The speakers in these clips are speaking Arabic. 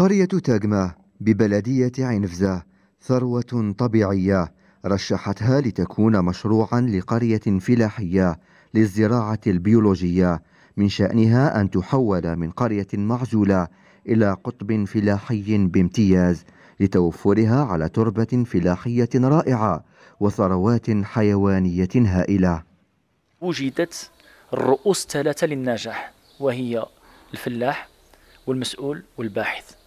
قرية تاجما ببلدية عنفزة ثروة طبيعية رشحتها لتكون مشروعا لقرية فلاحية للزراعة البيولوجية من شأنها أن تحول من قرية معزولة إلى قطب فلاحي بامتياز لتوفرها على تربة فلاحية رائعة وثروات حيوانية هائلة وجدت الرؤوس الثلاثة للنجاح وهي الفلاح والمسؤول والباحث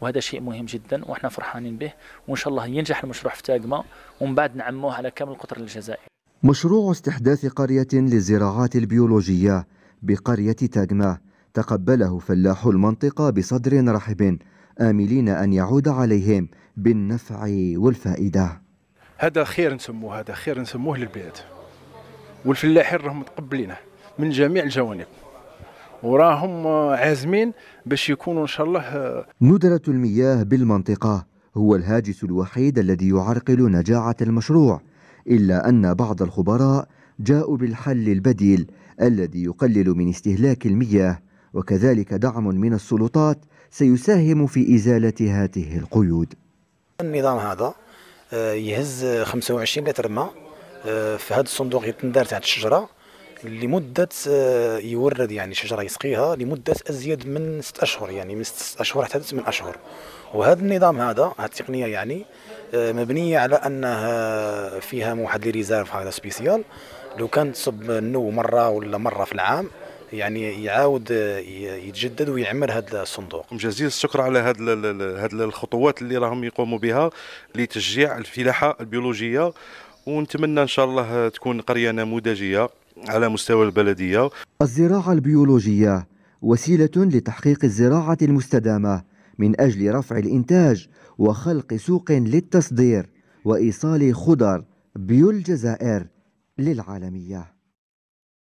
وهذا شيء مهم جدا واحنا فرحانين به وان شاء الله ينجح المشروع في تاقما ومن بعد نعموه على كامل القطر الجزائري مشروع استحداث قرية للزراعات البيولوجية بقرية تاقما تقبله فلاح المنطقة بصدر رحب آملين أن يعود عليهم بالنفع والفائدة هذا خير نسموه هذا خير نسموه للبلاد والفلاحين راهم متقبلينه من جميع الجوانب وراهم عازمين باش يكونوا ان شاء الله ندرة المياه بالمنطقة هو الهاجس الوحيد الذي يعرقل نجاعة المشروع إلا أن بعض الخبراء جاءوا بالحل البديل الذي يقلل من استهلاك المياه وكذلك دعم من السلطات سيساهم في إزالة هذه القيود النظام هذا آه، يهز 25 لتر ماء آه، في هذا الصندوق يتندار تحت الشجره لمدة آه، يورد يعني شجرة يسقيها لمدة أزيد من ست أشهر يعني من ست أشهر حتى ثمان أشهر وهذا النظام هذا هذه التقنية يعني آه، مبنية على أنها فيها واحد لي ريزيرف هذا سبيسيال لو كان تصب النو مرة ولا مرة في العام يعني يعاود آه، يتجدد ويعمر هذا الصندوق جزيل الشكر على هذه الخطوات اللي راهم يقوموا بها لتشجيع الفلاحه البيولوجيه ونتمنى ان شاء الله تكون قريه نموذجيه على مستوى البلدية الزراعة البيولوجية وسيلة لتحقيق الزراعة المستدامة من أجل رفع الإنتاج وخلق سوق للتصدير وإيصال خضر بيو الجزائر للعالمية